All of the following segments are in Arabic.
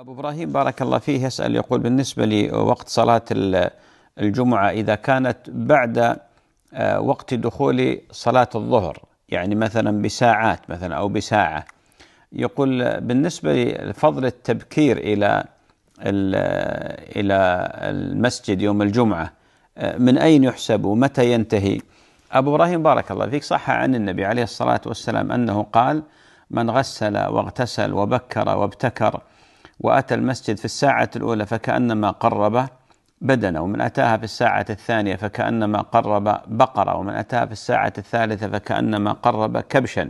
أبو إبراهيم بارك الله فيه يسأل يقول بالنسبة لوقت صلاة الجمعة إذا كانت بعد آه، وقت دخول صلاة الظهر يعني مثلا بساعات مثلا أو بساعة يقول بالنسبة لفضل التبكير إلى إلى المسجد يوم الجمعة آه، من أين يحسب ومتى ينتهي أبو إبراهيم بارك الله فيك صح عن النبي عليه الصلاة والسلام أنه قال من غسل واغتسل وبكر وابتكر وأتى المسجد في الساعة الأولى فكأنما قرب بدنه ومن أتاها في الساعة الثانية فكأنما قرب بقرة ومن أتاها في الساعة الثالثة فكأنما قرب كبشا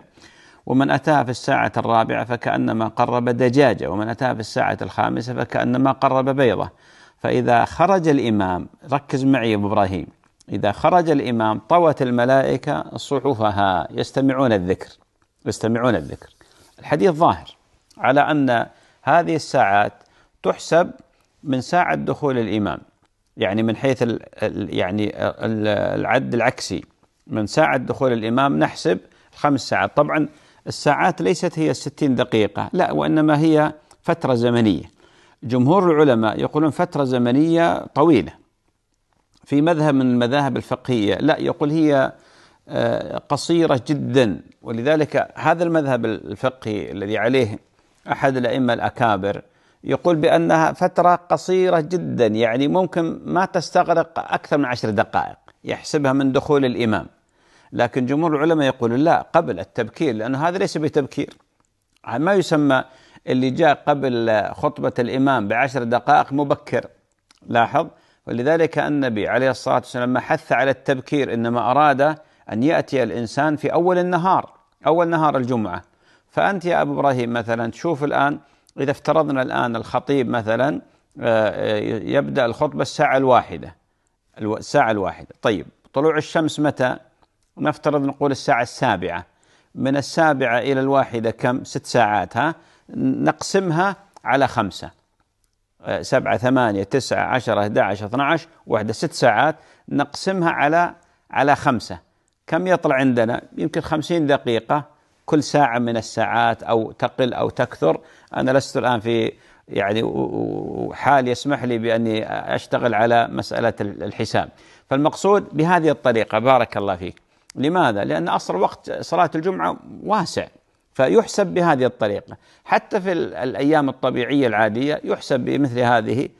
ومن أتاها في الساعة الرابعة فكأنما قرب دجاجة ومن أتاها في الساعة الخامسة فكأنما قرب بيضة فإذا خرج الإمام ركز معي أبو إبراهيم إذا خرج الإمام طوت الملائكة صحفها يستمعون الذكر يستمعون الذكر الحديث ظاهر على أن هذه الساعات تحسب من ساعة دخول الإمام يعني من حيث الـ يعني العد العكسي من ساعة دخول الإمام نحسب خمس ساعات طبعا الساعات ليست هي الستين دقيقة لا وإنما هي فترة زمنية جمهور العلماء يقولون فترة زمنية طويلة في مذهب من المذاهب الفقهية لا يقول هي آه، قصيرة جدا ولذلك هذا المذهب الفقهي الذي عليه أحد الأئمة الأكابر يقول بأنها فترة قصيرة جدا يعني ممكن ما تستغرق أكثر من عشر دقائق يحسبها من دخول الإمام لكن جمهور العلماء يقولون لا قبل التبكير لأنه هذا ليس بتبكير ما يسمى اللي جاء قبل خطبة الإمام بعشر دقائق مبكر لاحظ ولذلك النبي عليه الصلاة والسلام حث على التبكير إنما أراد أن يأتي الإنسان في أول النهار أول نهار الجمعة فأنت يا أبو إبراهيم مثلا تشوف الآن إذا افترضنا الآن الخطيب مثلا آه، يبدأ الخطبة الساعة الواحدة الساعة الواحدة طيب طلوع الشمس متى نفترض نقول الساعة السابعة من السابعة إلى الواحدة كم ست ساعات ها نقسمها على خمسة آه، سبعة ثمانية تسعة عشرة أحد عشر اثنا عشر واحدة ست ساعات نقسمها على على خمسة كم يطلع عندنا يمكن خمسين دقيقة كل ساعة من الساعات أو تقل أو تكثر أنا لست الآن في يعني حال يسمح لي بأني أشتغل على مسألة الحساب فالمقصود بهذه الطريقة بارك الله فيك لماذا؟ لأن أصل وقت صلاة الجمعة واسع فيحسب بهذه الطريقة حتى في الأيام الطبيعية العادية يحسب بمثل هذه